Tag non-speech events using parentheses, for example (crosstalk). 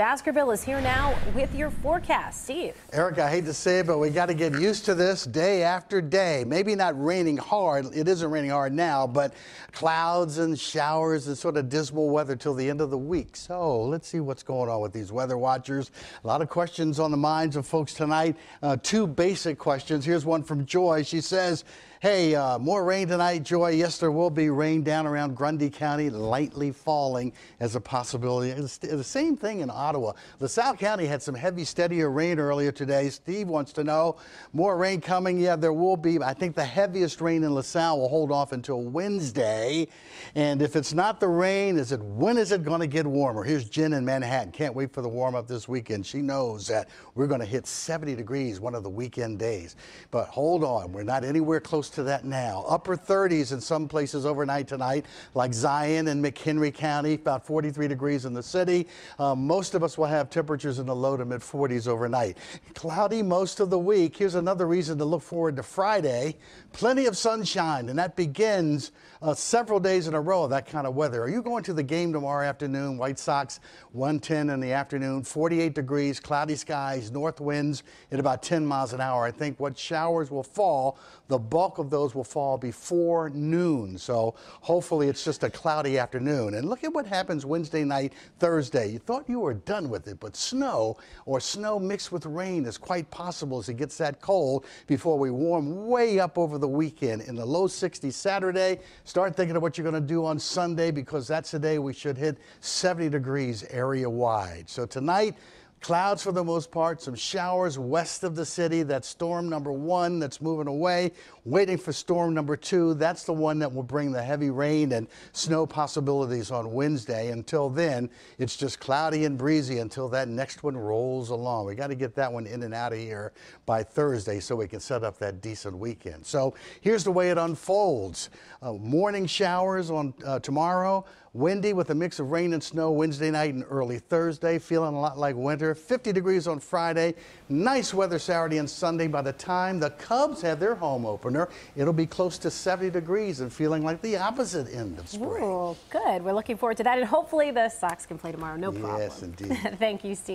Baskerville is here now with your forecast. Steve. Eric, I hate to say it, but we got to get used to this day after day. Maybe not raining hard. It isn't raining hard now, but clouds and showers and sort of dismal weather till the end of the week. So let's see what's going on with these weather watchers. A lot of questions on the minds of folks tonight. Uh, two basic questions. Here's one from Joy. She says, Hey, uh, more rain tonight, Joy. Yes, there will be rain down around Grundy County, lightly falling as a possibility. the same thing in Ottawa. LaSalle County had some heavy, steadier rain earlier today. Steve wants to know more rain coming. Yeah, there will be. I think the heaviest rain in LaSalle will hold off until Wednesday. And if it's not the rain, is it when is it going to get warmer? Here's Jen in Manhattan. Can't wait for the warm up this weekend. She knows that we're going to hit 70 degrees one of the weekend days. But hold on, we're not anywhere close to that now. Upper 30s in some places overnight tonight, like Zion and McHenry County, about 43 degrees in the city. Um, most of us will have temperatures in the low to mid 40s overnight. Cloudy most of the week. Here's another reason to look forward to Friday. Plenty of sunshine, and that begins uh, several days in a row of that kind of weather. Are you going to the game tomorrow afternoon? White Sox 110 in the afternoon, 48 degrees, cloudy skies, north winds at about 10 miles an hour. I think what showers will fall, the bulk of those will fall before noon. So hopefully it's just a cloudy afternoon. And look at what happens Wednesday night, Thursday. You thought you were done with it, but snow or snow mixed with rain is quite possible as it gets that cold before we warm way up over the weekend in the low 60s Saturday. Start thinking of what you're going to do on Sunday because that's the day we should hit 70 degrees area wide. So tonight, Clouds for the most part, some showers west of the city. That's storm number one that's moving away, waiting for storm number two. That's the one that will bring the heavy rain and snow possibilities on Wednesday. Until then, it's just cloudy and breezy until that next one rolls along. We got to get that one in and out of here by Thursday so we can set up that decent weekend. So here's the way it unfolds. Uh, morning showers on uh, tomorrow, Windy with a mix of rain and snow Wednesday night and early Thursday. Feeling a lot like winter. 50 degrees on Friday. Nice weather Saturday and Sunday. By the time the Cubs have their home opener, it'll be close to 70 degrees and feeling like the opposite end of spring. Ooh, good. We're looking forward to that. And hopefully the Sox can play tomorrow. No problem. Yes, indeed. (laughs) Thank you, Steve.